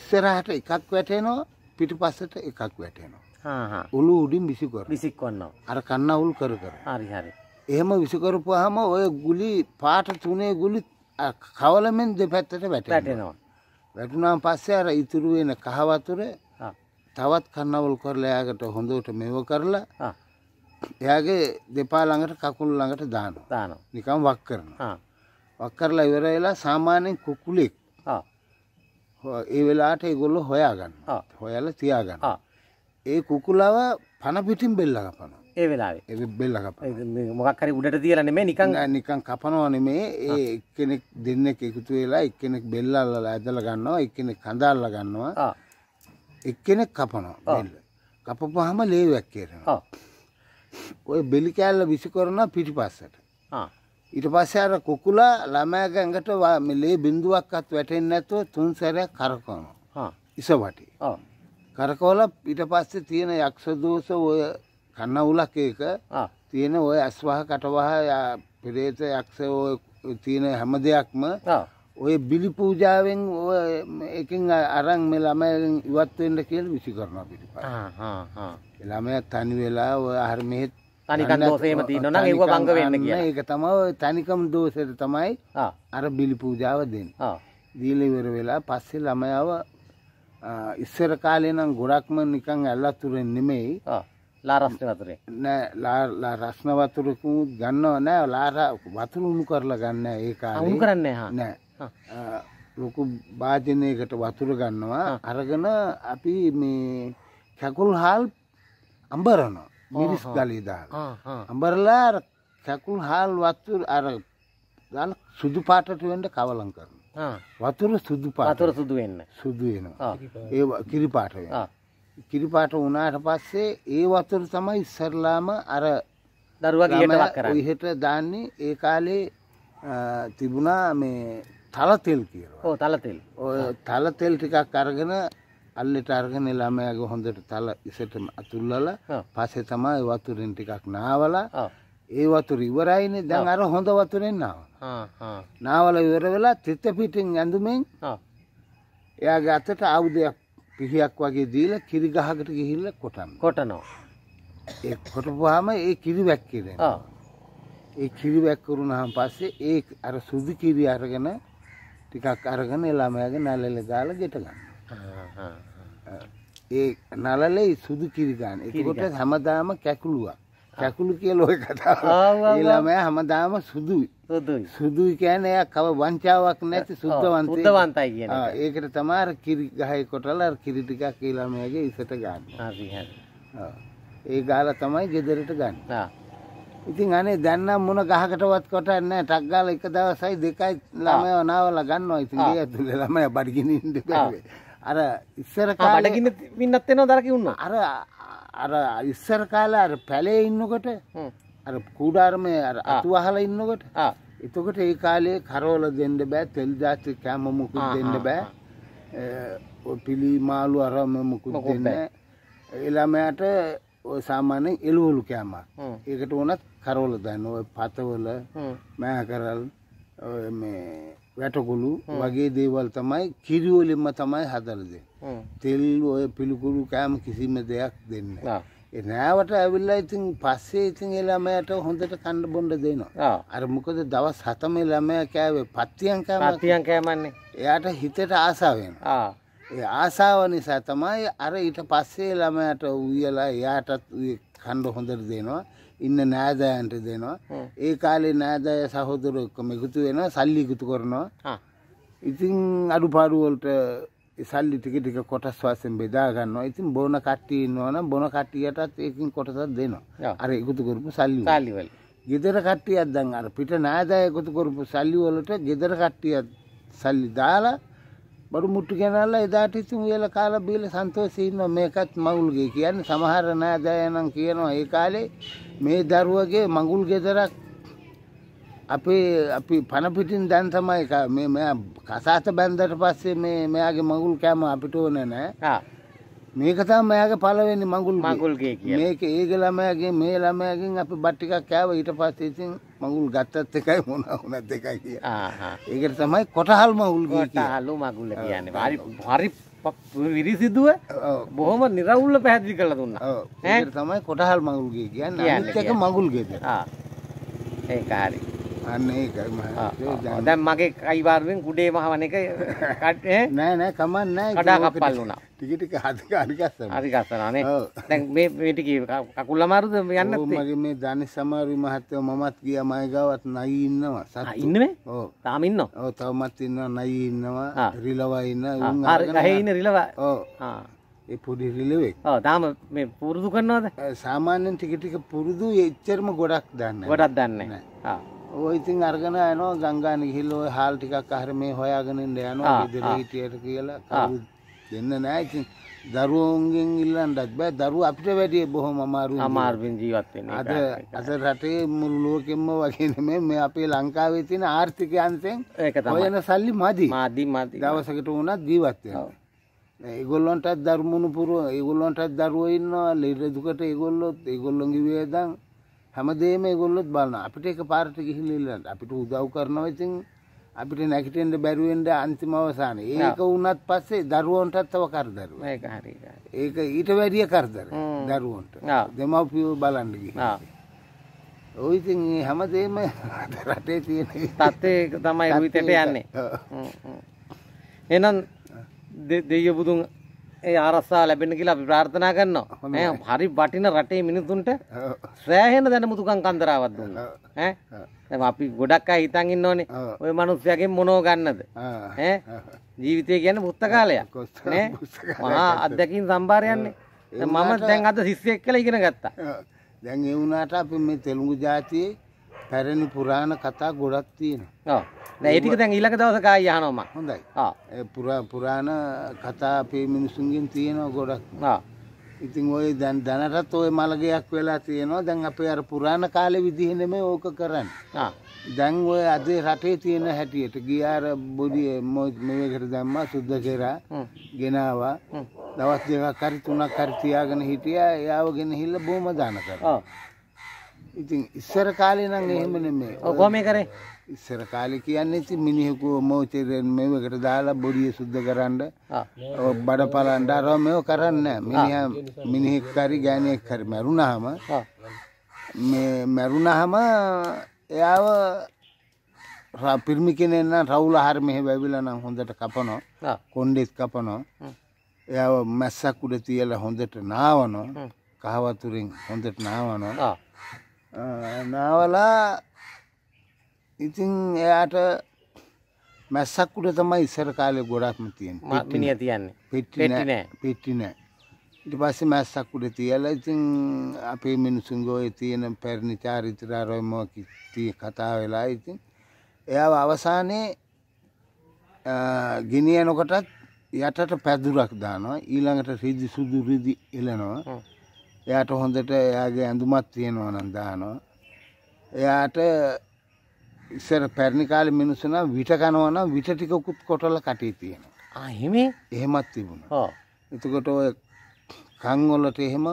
ඉස්සරහට එකක් වැටේනවා පිටි පස්සට එකක් වැටේනවා උළු උඩින් විසිකර විසික්වන්නවා අර කන්නවුල් කර කර හරිහරි එහෙම විසිකරපුහම ඔය ගුලි පාට තුනේ ගුලි කවලමෙන් දෙපැත්තට වැට වැටෙනවා වැටුනාම් පස්සේ අර ඉතුරු වෙන කහවතුර තවත් කන්නවුල් කරලා යාකට හොඳට මෙව කරලා එයාගේ දෙපා ළඟට කකුල් ළඟට දානවා. දානවා. නිකන් වක් කරනවා. වක් කරලා ඉවර වෙලා සාමාන්‍යයෙන් කුකුලෙක් ඒ වෙලාවට ඒගොල්ලෝ හොයාගන්නවා. හොයලා තියාගන්නවා. ඒ කුකුලව පන පිටින් බෙල්ල කපනවා. ඒ වෙලාවේ. ඒ බෙල්ල කපනවා. මොකක් හරි උඩට තියලා නෙමෙයි නිකන් නිකන් කපනවා නෙමෙයි ඒ එක්කෙනෙක් දෙන්නෙක් එකතු වෙලා එක්කෙනෙක් බෙල්ල අල්ලලා ඇදලා ගන්නවා එක්කෙනෙක් කඳ අල්ලලා ගන්නවා. එක්කෙනෙක් කපනවා බෙල්ල. කපපුවාම ලේ වැක්කේනවා. ඔය බෙලි කෑල්ල විසි කරන පිටිපස්සට. ඊට පස්සේ අර කුකුලා ළමයාගේ ඇඟට ලේ බිඳුවක්වත් වැටෙන්නේ නැතුව තුන් සැරයක් කරකවනවා. ඉසවටි. කරකවල ඊට පස්සේ තියෙන යක්ෂ දෝෂ ඔය කන්නවුලක් ඒක තියෙන ඔය අස්වාහ කටවහ පෙරේත යක්ෂ ඔය තියෙන හැම දෙයක්ම ඔය බිලි පූජාවෙන් ඔය එකින් අරන් මේ ළමයෙන් ඉවත් වෙන්න කියලා විසි කරනවා පිටිපස්සේ. ළමයක් තනි වෙලා ඔය අහර මෙහෙත් තනිකන් දෝෂේම තියෙනවා නම් ඒව බංග වෙන්න කියලා. ඒක තමයි තනිකම් දෝෂයට තමයි අර බිලි පූජාව දෙන්නේ. ආ. දීලා ඉවර වෙලා පස්සේ ළමයාව ඉස්සර කාලේ නම් ගොඩක්ම නිකන් ඇල්ලතුරෙන් නෙමෙයි. ආ. ලාරස්න වතුරේ. නෑ ලා රස්න වතුරකුම ගන්නව නෑ ලාර වතුර උණු කරලා ගන්න ඒ කාලේ. උණු කරන්නේ නෑ. නෑ. ලොකු භාජනයකට වතුර ගන්නවා අරගෙන අපි මේ කැකුල් හාල් ಅಂಬರನು ಮಿರಿಸ್ ಗಾಲಿದ ಅಂಬರಲ್ಲ ಕಕ್ಕುಲ್ ಹಾಲು ವತ್ತೂರು ಅರ దాని శుద్ధి పాటటువంటి కావాలంకారు వతురు శుద్ధి పాట శుద్ధి శుద్ధి ఏ కిరిపాట కిరిపాట ఉన్నాట పాస్తే ఏ వతురు తమ ఇసర్లామ అర ఇహట దాన్ని ఏ కాలి తిబునా మే తల తేలికి తల తేలి తల తేలి టికా కరగన අල්ලට අරගෙන ළමයාගේ හොඳට තල ඉසටම අතුල්ලලා පස්සේ තමයි වතුරෙන් ටිකක් නාවලා ඒ වතුර ඉවරයිනේ දැන් අර හොඳ වතුරෙන් නාවලා නාවලා ඉවර වෙලා තිත පිටින් ඇඳුමෙන් එයාගේ අතට ආයුධයක් පිහියක් වගේ දීලා කිරි ගහකට ගිහිල්ලා කොටන කොටනවා ඒ කොටපුවාම ඒ කිරි වැක්කිරෙනවා ඒ කිරි වැක්කරුණාන් පස්සේ ඒ අර සුදු කිරි අරගෙන ටිකක් අරගෙන ළමයාගේ නළල දාලා ගෙට ගන්නවා ඒ නලලේ සුදු කිරිගාන එතකොට හැමදාම කැකුළුවක් කැකුළු කියලා ඔය කතාව ඒ ළමයා හැමදාම සුදුයි සුදුයි සුදුයි කියන්නේ එයා කව වංචාවක් නැති සුද්ධවන්තයි සුද්ධවන්තයි කියන එක. ඒකට තමයි කිරි ගහේ කොටලා කිරි ටිකක් ඒ ළමයාගේ ඉසට ගන්න. හරි හරි. ඒ ගාලා තමයි ගෙදරට ගන්න. ආ. ඉතින් අනේ දැන් නම් මොන ගහකටවත් කොටන්නේ නැහැ. ටක් ගාලා එක දවසයි දෙකයි ළමයා නාවලා ගන්නවා. ඉතින් ඒ ඇතුලේ ළමයා බඩගිනින්න බැහැ. අර ඉස්සර කාලගින්න පින්නත් එෙනවා දරකි වුණ අර අර ඉස්සර කාල අර පැලේ ඉන්නකොට අර කූඩාර්මය අර අතුවහල ඉන්නකොට එතකොට ඒ කාලේ කරෝල දෙන්න බෑ තෙල් ජාති කෑමමුකුත් දෙන්න බෑ පිළි මාලු අරම මුකුත් දෙන්න එළමයට සාමාන්‍ය එළුවලු කෑම ඒකට ඕනත් කරෝල දන්න ඔය පතවල මෑ කරල් මේ වැටකොළු වගේ දේවල් තමයි කිරිවලින්ම තමයි හදරද. තෙල් ඔය පිළිකුළු කෑම කිසිම දෙයක් දෙන්න. නෑවට ඇවිල්ලා ඉතින් පස්සේ ඉතින් එළමයට හොඳට කණ්ඩ බොන්ඩ දෙනවා. අර මොකද දවස් හතම ළමය කෑවේ පත්තියන් කෑම පත්තියන් කෑමන්නේ. එයාට හිතට ආසාව වෙනවා. ඒ ආසාව නිසා තමයි අර ඊට පස්සේ ළමයට උයලා එයාටත් කණ්ඩ හොඳට දෙනවා. ඉන්න නෑදෑන්ට දෙනවා ඒ කාලේ නෑදෑය සහෝදර ඔක්කොම එකතු වෙනවා සල්ලි එකතු කරනවා ඉතින් අඩුපාඩු වලට සල්ලි ටික ටික කොටස් වශයෙන් බෙදා ගන්නවා. ඉතින් බොන කට්ටිය ඉන්නවනම් බොන කට්ටියටත් ඒකින් කොටසක් දෙනවා. අර එකතු කරපු සල්ලි වල. සල්ලි වල. ගෙදර කට්ටියක් දැන් අර පිට නෑදෑය එකතු කරපු සල්ලි වලට ගෙදර කට්ටියක් සල්ලි දාලා බඩු මුට්ටු ගෙනල්ලා එදාට ඉතින් උයලා කාලා බීලා සන්තෝෂයෙන් ඉන්නවා. මේකත් මවුල්ගේ කියන්නේ සමහර නෑදෑය නම් කියනවා ඒ කාලේ මේ දරුවගේ මඟුල් ගෙදරක් අපේ අපි පණපිටින් දැන් තමයි මේ මෙයා කසාත බැන්දට පස්සේ මේ මෙයාගේ මඟුල් කෑම අපිට ඕන නෑ මේක තමයි මෙයාගේ පළවෙනි මඟුල් මඟුල්ගේ කියන්නේ මේක ඒක ළමයාගේ මේ ළමයාගෙන් අපි බත් ටිකක් කෑවා ඊට පස්සේ ඉතින් මඟුල් ගත්තත් එකයි මොන වුණත් එකයි කියන. ආහා. ඒකට තමයි කොටහල් මඟුල් කියන්නේ. කොටහල් මඟුල් කියන්නේ. හරි හරි විරිසිදුව බොහොම නිරවුල්ල පැහැදිලි කළ දුන්න තමයි කොටහල් මගුල්ගේ කියන්න එක මගුල්ගෙද ඒකාරි අන්න ඒකයි මම. දැන් මගේ කයිවාරුවෙන් කුඩේ මහවන එක නෑ නෑ කමන්න නෑ. කඩා කප්පල් වුණා. ටික ටික හදක හරි ගස්සනවා. හරි ගස්සනවා නේ. දැන් මේ මේ ටික කකුල් අමාරුද යන්නත් මගේ මේ ධනිස් සමාරු මහත්තයෝ මමත් ගියා මයි ගාවත් නයි ඉන්නවා. සතු. ඉන්නේ? ඔව්. තාම ඉන්නවා. ඔව් තවමත් ඉන්නවා නයි ඉන්නවා. රිලවා ඉන්නවා. හරි ගහේ ඉන්න රිලවා. ඔව්. ආ. ඒ පොඩි රිලෙවෙක් තාම මේ පුරුදු කරනවාද සාමාන්‍යෙන් ටිකටික පුරුදු එච්චරම ගොඩක් දන්න ගොඩක් දන්න ඔය ඉතින් අරගෙන යනවා ගංගාන ගිහිල්ලා ඔය හාල් ටිකක් අහර මේ හොයාගෙන ඉන්න යනවා ගෙදර හිටියට කියලා කවුරු දෙන්න නැහැ ඉතින් දරුවෝන්ගෙන් ඉල්ලන්නත් බෑ දරුවෝ අපිට වැඩිය බොහොම අමාරුයි අමාරුවෙන් ජීවත් වෙන්නේ අද අද රටේ මුළු ලෝකෙම වගේ නෙමෙයි මේ අපේ ලංකාවේ තියෙන ආර්ථිකයන්තෙන් ඒක තමයි ඔයන සල්ලි මදි මදි මදි දවසකට වුණත් ජීවත් වෙනවා ඒගොල්ලොන්ටත් ධර්මුණු පුරුව ඒගොල්ලොන්ටත් දරුවෝ ඉන්නවා ලෙඩ දුකට ඒගොල්ලොත් ඒගොල්ලොන්ගේ වේදන් හැමදේම ඒගොල්ලොත් බලන අපිට එක පාරට ගිහිල්ලන්න අපිට උදව් කරනවා ඉතින් අපිට නැකිටෙන්ට බැරුවෙන්ට අන්තිම අවසාන ඒක වුණත් පස්සේ දරුවන්ටත් තව කරදරු ඒක ඊට වැඩිය කරදර දරුවන්ට දෙමව්පියෝ බලන්නගි ඔයිතින් හැමදේම රටේ තියෙන තත්ත්වය තමයි විතට යන්නේ එනම් දෙය බුදුන් ඒ ආරස්සා ලැබෙන කියලා අපි ප්‍රාර්ථනා කරනවා. ඈ හරි වටින රටේ මිනිසුන්ට සෑහෙන දැනුමුතුකම් කන්දරාවක් දුන්නා. ඈ දැන් අපි ගොඩක් අය හිතන් ඉන්න ඕනේ ওই මිනිස්සයාගෙන් මොනෝ ගන්නද? ඈ ජීවිතය කියන්නේ පුස්තකාලයක්. නේ? මහා අධ්‍යක්ෂින් සම්භාරයන්නේ. මම දැන් අද ශිෂ්‍යයෙක් කියලා ඉගෙන ගත්තා. දැන් ඒ වුණාට අපි මේ තෙලුගු ජාතියේ පැරණි පුරාණ කතා ගොඩක් තියෙනවා. ඒටික දැන් ඊළඟ දවසකා යහනොම හොඳයි පුරාණ කතා අපේ මිනිසුන්ගෙන් තියෙනවා ගොඩක් ඉතින් ඔය දැන් දැනටත් ඔය මළගයක් වෙලා තියෙනවා දැන් අපේ අර පුරාණ කාලෙ විදිහෙනම ඕක කරන්න දැන් ඔය අද රටේ තියෙන හැටියට ගියාර බොඩිය මේකට දැම්මා සුද්ද කරා ගෙනවා දවස් දෙකක් හරි තුනක් හරි තියාගෙන හිටියා එයාව ගෙනහිල්ල බොහොම දාන කරා ඉතින් ඉස්සර කාලේ නම් එහෙම නෙමෙයි. ඔව් කොහොම කරේ? ඉස්සර කාලේ කියන්නේ ඉතින් මිනිහෙකු මොචරෙන් මේවකට දාලා බොඩිය සුද්ධ කරන්න බඩ පලන්න අර මේව කරන්නේ නැහැ. මිනිහා මිනිහෙක් කරි ගෑණියෙක් කරි මරුණාම මේ මරුණාම එයාව පිරිමි කෙනෙක් නම් රවුල හර මෙහෙ වැවිලා නම් හොඳට කපනවා. කොණ්ඩෙත් කපනවා. එයාව මැස්සක් උඩ තියලා හොඳට නාවනවා. කහ වතුරෙන් හොඳට නාවනවා. නාවලා ඉතින් එයාට මැස්සක් උඩ තමයි ඉස්සර කාලේ ගොඩක්ම තියෙන මත්මිනිය තියන්නේ පිට්ටි නෑ පිට්ටි නෑ ඊට පස්සේ මැස්සක් උඩ තියලා ඉතින් අපේ මිනිසුන්ගේ ඔය තියෙන පැරණි චාරිත්‍ර ආරෝම කතා වෙලා ඉතින් එයාව අවසානයේ ගෙනියනකොටත් යටට පැදුරක් දානවා ඊළඟට රිදි සුදු රිදි එලනවා එයාට හොඳට එයාගේ ඇඳුමක් තියෙනවා නම් දානවා. එයාට ඉස්සර පැරණි කාලේ මිනිස්සු නම් විට කනවා නම් විට ටිකකුත් කොටලා කටේ තියෙනවා. ආ එහෙමයි. එහෙමත් තිබුණා. ඔව්. එතකොට ඔය කන් වලට එහෙම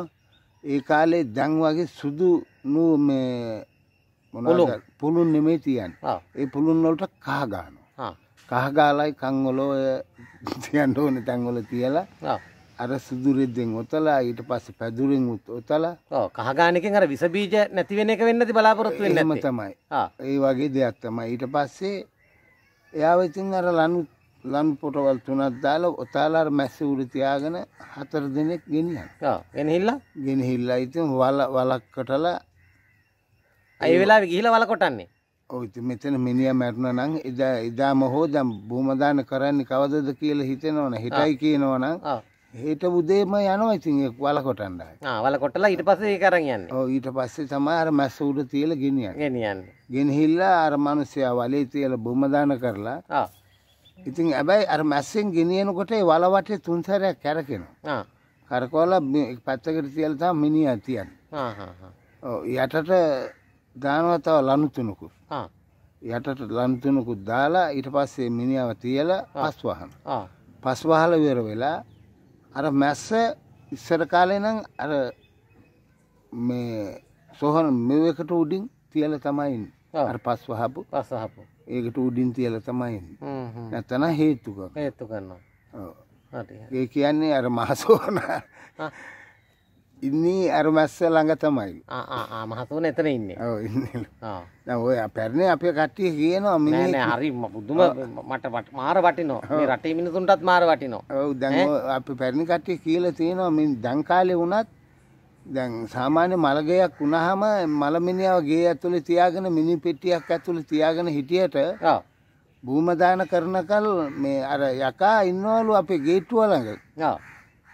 ඒ කාලේ දැන් වගේ සුදු නූ මේ මොනවාද පුළුන් නෙමෙයි තියන්නේ. ඒ පුළුන් වලට කහ ගන්නවා. කහ ගාලයි කන් වල ඔය තියන්න ඕනේ තැන් වල තියලා අර සුදුරෙද්දෙන් ඔතලා ඊට පස්සේ පැදුරෙන් ඔතලා ඔව් කහගානකින් අර විස බීජ නැති වෙන එක වෙන්නද බලාපොරොත්තු වෙන්නේ නැත්තේ තමයි. ඒ වගේ දෙයක් තමයි. ඊට පස්සේ එයාව ඉතින් අර ලනු ලන් පොටවල් තුනක් දාලා ඔතාලා අර මැස්ස උඩ තියාගෙන හතර දිනක් ගෙනියන. ඔව් ගෙනහිල්ලා ගෙනහිල්ලා ඉතින් වල වලක්කටලා ඒ වෙලාවේ ගිහිලා වල කොටන්නේ. ඔව් ඉතින් මෙතන මිනිහා මැරුණා නම් එදා එදාම හෝ දැන් භූමදාන කරන්නේ කවදද කියලා හිතෙනවනේ හිතයි කියනවනම් හෙට උදේම යනවා ඉතින් වල කොටන්න වල කොටලා ඊට පස්සේ ඒ කරන් යන්නේ. ඔව් ඊට පස්සේ තමයි අර මැස්ස උඩ තියලා ගෙනියන්නේ. ගෙනියන්නේ. ගෙනහිල්ලා අර මිනිස්සයා වලේ තියලා බොම දාන කරලා. ආ. ඉතින් හැබැයි අර මැස්සෙන් ගෙනියනකොට ඒ වල වටේ තුන් සැරයක් කැරකෙනවා. ආ. කරකවලා පැත්තකට තියලා තමයි මිනිහා තියන්නේ. ආ හා හා. ඔව් යටට දානවා තව ලනු තුනකුත්. ආ. යටට ලනු තුනකුත් දාලා ඊට පස්සේ මිනිහාව තියලා පස් වහනවා. ආ. පස් වහලා ඉවර වෙලා අර මැස්ස ඉස්සර කාලේ නම් අර මේ සොහන මෙවකට උඩින් තියලා තමයි ඉන්නේ. අර පස් වහපු පස් වහපු. ඒකට උඩින් තියලා තමයි ඉන්නේ. නැත්නම් හේතු කරනවා. හේතු කරනවා. ඔව්. හරි. ඒ කියන්නේ අර මහසොහන ඉන්නේ අර මැස්ස ළඟ තමයි මහතුවන එතන ඉන්න ඔය පැරණ අපේ කට්ටිය කියනවා මි හරි පුදුම මට වට මාර වටිනෝ රටේ මිනිසුන්ටත් මාර වටිනවා ඔව දැ අප පැරණි කට්ටිය කියලා තියෙනවා මින් දංකාලෙ වුණත් දැන් සාමාන්‍ය මළගයක් වුණහම මළමිනිියාව ගේ ඇතුළේ තියාගෙන මිනි පෙටියක් ඇතුළ තියාගෙන හිටියට භූමදාන කරනකල් මේ අර යකා ඉන්නවලු අපේ ගේට්ටුවලඟ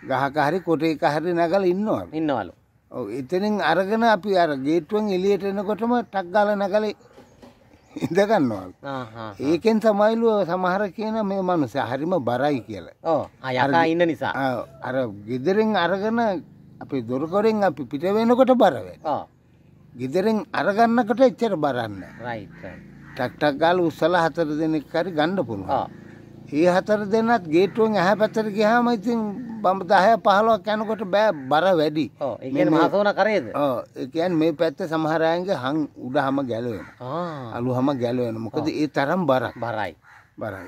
ගහක හරි කොටේ කහරි නගල ඉන්නවල ඉන්නවලු ඔව් එතනින් අරගෙන අපි අර ගේට්ටුවෙන් එළියට එනකොටම ටක් ගාලා නගලේ ඉඳගන්නවලු ඒකෙන් තමයිලු සමහර කියන මේ මනුස්සයා හරිම බරයි කියලා ඔව් යකා ඉන්න නිසා අර ගෙදරින් අරගෙන අපි දොරකොරෙන් අපි පිට වෙනකොට බර වෙනවා ගෙදරෙන් අරගන්නකට එච්චර බරන්න රයිට් ටක් ටක් ගාලා උස්සලා හතර දෙනෙක් හරි ගන්න පුළුවන් ඒ හතර දෙන්නත් ගේටුවෙන් ඇහැ පැතර ගියාම ඉතින් බම් 10 15ක් යනකොට බෑ බර වැඩි. ඔව් ඒ කියන්නේ මහසෝන කරේද? ඔව් ඒ කියන්නේ මේ පැත්තේ සමහර අයගේ හං උඩහම ගැලවෙන. ආ අලුහම ගැලවෙන. මොකද ඒ තරම් බරක්. බරයි. බරයි.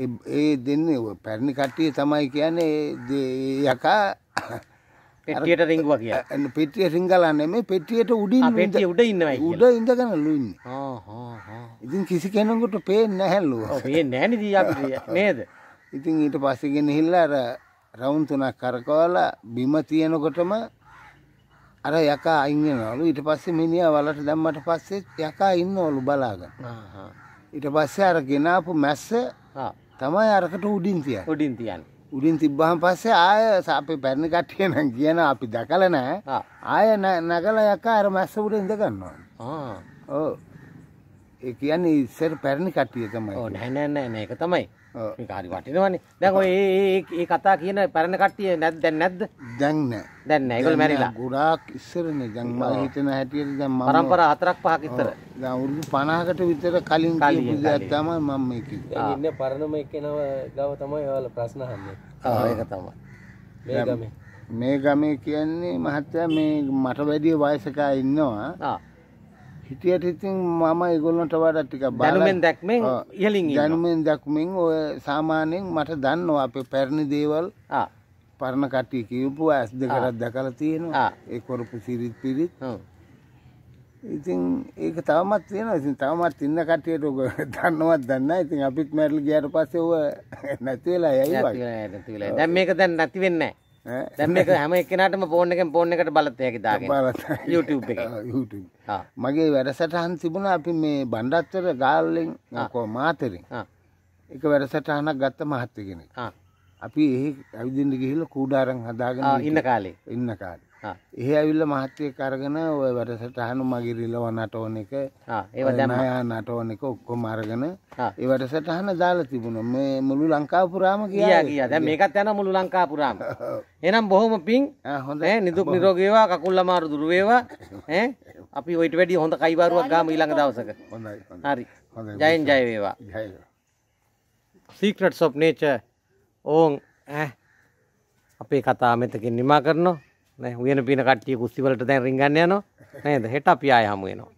ඒ ඒ දෙන්නේ පැරණි කට්ටිය තමයි කියන්නේ ඒ යකා පෙටියට රිංගුව කිය පෙටිය රිංගලා නෙමේ පෙටියට උඩින් පෙටිය උඩ ඉන්නවයි උඩ ඉඳගෙනලු ඉන්නේ ඉතින් කිසි කෙනෙකුට පේන්නේ නැහැලු පේන්නේ නැහනේ දී අපි නේද ඉතින් ඊට පස්සේ ගෙනහිල්ලා අර රවුන්ඩ් තුනක් කරකවලා බිම තියෙනකොටම අර යකා අයින් වෙනවලු ඊට පස්සේ මිනිහා වලට දැම්මට පස්සේ යකා ඉන්නවලු බලාගෙන ඊට පස්සේ අර ගෙනාපු මැස්ස තමයි අරකට උඩින් තියන්නේ උඩින් තියන්නේ උඩින් තිබ්බහම පස්සේ ආය අපේ පැරණ කට්ටිය නම් කියන අපි දැකලා නැහැ. ආය නගලා යක අර මැස්ස උඩ ඉඳ ගන්නවා. ආ. ඔව්. ඒ කියන්නේ ඉස්සර පැරණ කට්ටිය තමයි. ඔව් නෑ නෑ නෑ මේක තමයි. මේක හරි වටිනවනේ. දැන් ඔය මේ කතා කියන පැරණ කට්ටිය නැද්ද දැන් නැද්ද? දැන් නැහැ. දැන් නැහැ. ඒගොල්ලෝ මැරිලා. ගොඩාක් ඉස්සරනේ. දැන් මම හිතන හැටියට දැන් මම පරම්පරා හතරක් පහක් ඉතර. දැන් අවුරුදු 50කට විතර කලින් කියපු දෙයක් තමයි මම මේ කිව්වේ. ඒ ඉන්න පරණම එක්කෙනව ගාව තමයි ඔයාලා ප්‍රශ්න අහන්නේ. ආ ඒක තමයි. මේ ගමේ. මේ ගමේ කියන්නේ මහත්තයා මේ මට වැඩි වයසක ඉන්නවා. ආ හිටියට ඉතින් මම ඒගොල්ලොන්ට වඩ ටික දැනුමෙන් දැක්මෙන් ඉහලින් දැනුමෙන් දැක්මෙන් ඔය සාමාන්‍යයෙන් මට දන්නවා අපේ පැරණි දේවල් පරණ කට්ටිය කියවපු ඇස් දෙකරත් දැකලා තියෙනවා ඒ කරපු සිරිත් පිරිත් ඉතින් ඒක තවමත් තියෙනවා ඉතින් තවමත් ඉන්න කට්ටියට ඔක දන්නවත් දන්න ඉතින් අපිත් මැරල ගියාට පස්සේ ඔය නැති වෙලා යයි දැන් මේක දැන් නැති වෙන්නේ නැහැ දැම් එක හැම එකනටම පෝර්න එකෙන් පෝර්න එකට බලත්තයකි දාගෙන YouTube එක මගේ වැඩසටහන් තිබුණ අපි මේ බණ්ඩත්වර ගාල්ලෙන් කෝ මාතරින් එක වැඩසටහනක් ගත්ත මහත්තගෙන අපි ඒ ඇවිදින්න ගිහිල කූඩාරන් හදාගෙන ඉන්න කාලේ ඉන්න කාලේ එහි ඇවිල්ල මහත්තයෙක් අරගෙන ඔය වැඩසටහන මගිරිල්ලව නටෝන එක ඒවදමයා නටෝන එක ඔක්කොම අරගෙන ඒ වැඩසටහන දාලා තිබුණ මේ මුළු ලංකාපුරාම කියා කිය දැ මේකත් යන මුළු ලංකාපුරාම එනම් බොහොම පින් හොඳ නිදුක් නිරෝගේවා කකුල්ල මාරු දුරුවේවා අපි ඔයිට වැඩි හොඳ කයිවාරුවක් ගාම ඊළඟ දවසක හරි ජයන් ජයවේවා සීක්‍රට් සොප් නේච ඕන් ඇ අපේ කතා මෙතකින් නිමා කරනවා හුවෙන පින කට්ටිය කුස්සිවලට දැන් රිංගන්න යනවා නේද හෙට අපි ආය හමු වෙනවා